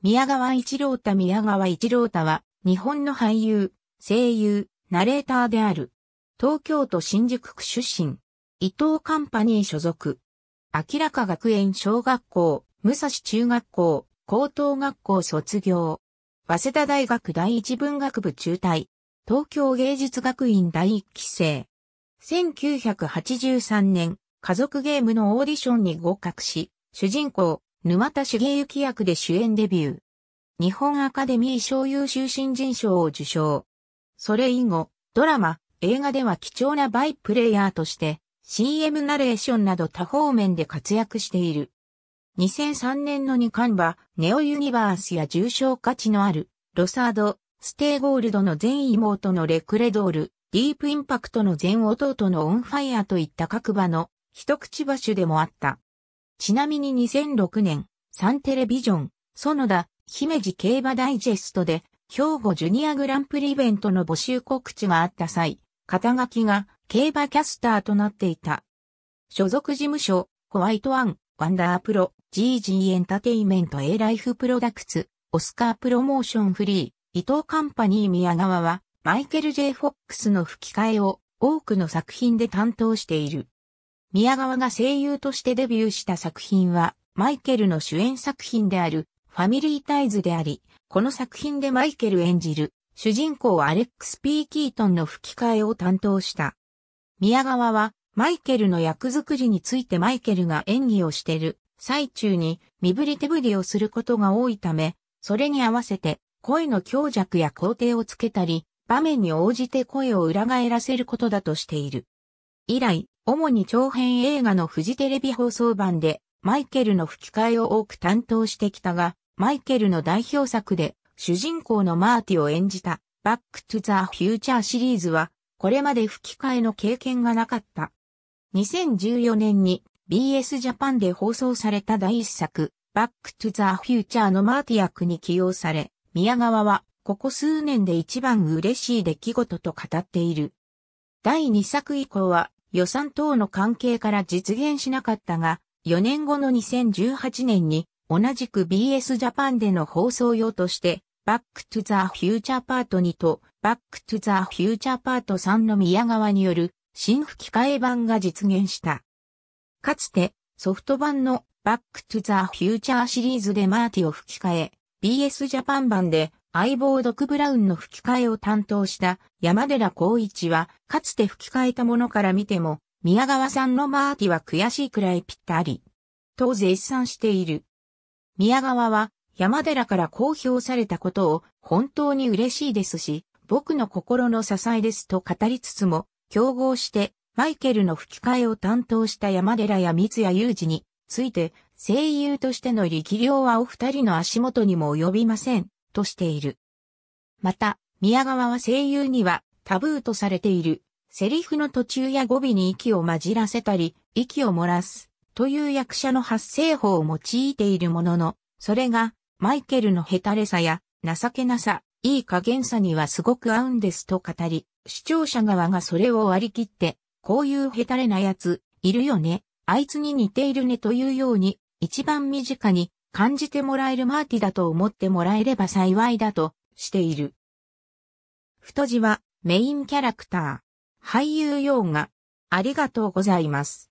宮川一郎太宮川一郎太は、日本の俳優、声優、ナレーターである。東京都新宿区出身。伊藤カンパニー所属。明らか学園小学校、武蔵中学校、高等学校卒業。早稲田大学第一文学部中退。東京芸術学院第一期生。1983年、家族ゲームのオーディションに合格し、主人公、沼田茂之役で主演デビュー。日本アカデミー賞優秀新人賞を受賞。それ以後、ドラマ、映画では貴重なバイプレイヤーとして、CM ナレーションなど多方面で活躍している。2003年の2巻は、ネオユニバースや重賞価値のある、ロサード、ステイゴールドの全妹のレクレドール、ディープインパクトの全弟のオンファイアといった各場の一口場所でもあった。ちなみに2006年、サンテレビジョン、園田、姫路競馬ダイジェストで、兵庫ジュニアグランプリイベントの募集告知があった際、肩書きが競馬キャスターとなっていた。所属事務所、ホワイトワン、ワンダープロ、GG エンタテイメント A ライフプロダクツ、オスカープロモーションフリー、伊藤カンパニー宮川は、マイケル・ J・ フォックスの吹き替えを多くの作品で担当している。宮川が声優としてデビューした作品は、マイケルの主演作品である、ファミリータイズであり、この作品でマイケル演じる、主人公アレックス・ピー・キートンの吹き替えを担当した。宮川は、マイケルの役作りについてマイケルが演技をしている最中に身振り手振りをすることが多いため、それに合わせて声の強弱や高低をつけたり、場面に応じて声を裏返らせることだとしている。以来、主に長編映画のフジテレビ放送版で、マイケルの吹き替えを多く担当してきたが、マイケルの代表作で、主人公のマーティを演じた、バックトゥザ・フューチャーシリーズは、これまで吹き替えの経験がなかった。2014年に BS ジャパンで放送された第一作、バックトゥザ・フューチャーのマーティ役に起用され、宮川は、ここ数年で一番嬉しい出来事と語っている。第2作以降は、予算等の関係から実現しなかったが、4年後の2018年に同じく BS ジャパンでの放送用として、バックトゥザ・フューチャーパート2とバックトゥザ・フューチャーパート3の宮川による新吹き替え版が実現した。かつてソフト版のバックトゥザ・フューチャーシリーズでマーティを吹き替え、BS ジャパン版で相棒ドクブラウンの吹き替えを担当した山寺孝一は、かつて吹き替えたものから見ても、宮川さんのマーティは悔しいくらいぴったり。と絶賛している。宮川は、山寺から公表されたことを本当に嬉しいですし、僕の心の支えですと語りつつも、競合してマイケルの吹き替えを担当した山寺や三谷裕二について、声優としての力量はお二人の足元にも及びませんとしている。また、宮川は声優にはタブーとされている、セリフの途中や語尾に息を混じらせたり、息を漏らす、という役者の発声法を用いているものの、それが、マイケルのヘタレさや、情けなさ、いい加減さにはすごく合うんですと語り、視聴者側がそれを割り切って、こういうヘタレなやつ、いるよね、あいつに似ているねというように、一番身近に感じてもらえるマーティだと思ってもらえれば幸いだとしている。太字はメインキャラクター、俳優用がありがとうございます。